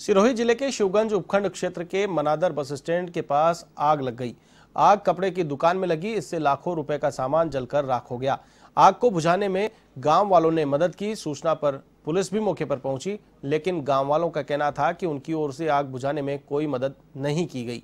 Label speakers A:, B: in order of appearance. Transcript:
A: सिरोही जिले के शिवगंज उपखंड क्षेत्र के मनादर बस स्टैंड के पास आग लग गई आग कपड़े की दुकान में लगी इससे लाखों रुपए का सामान जलकर राख हो गया आग को बुझाने में गांव वालों ने मदद की सूचना पर पुलिस भी मौके पर पहुंची लेकिन गांव वालों का कहना था कि उनकी ओर से आग बुझाने में कोई मदद नहीं की गई